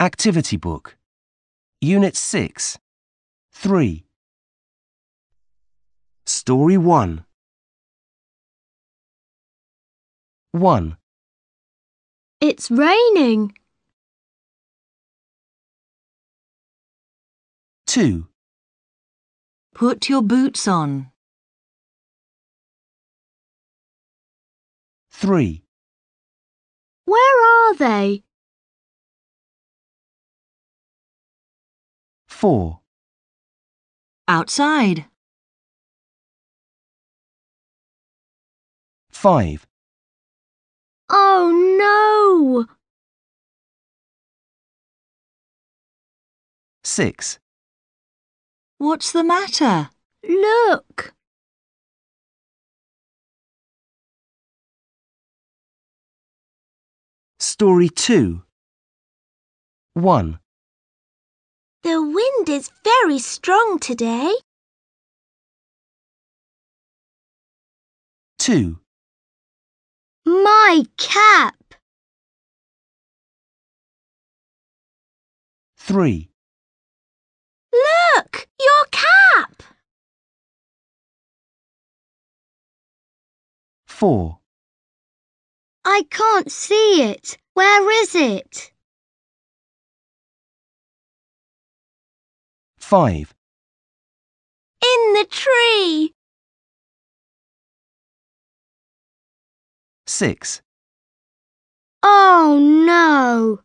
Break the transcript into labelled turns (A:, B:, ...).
A: Activity Book Unit 6 3 Story 1 1 It's raining. 2 Put your boots on. 3 Where are they? 4. Outside. 5. Oh no! 6. What's the matter? Look! Story 2 1. The wind is very strong today. 2. My cap. 3. Look, your cap. 4. I can't see it. Where is it? 5. In the tree. 6. Oh no!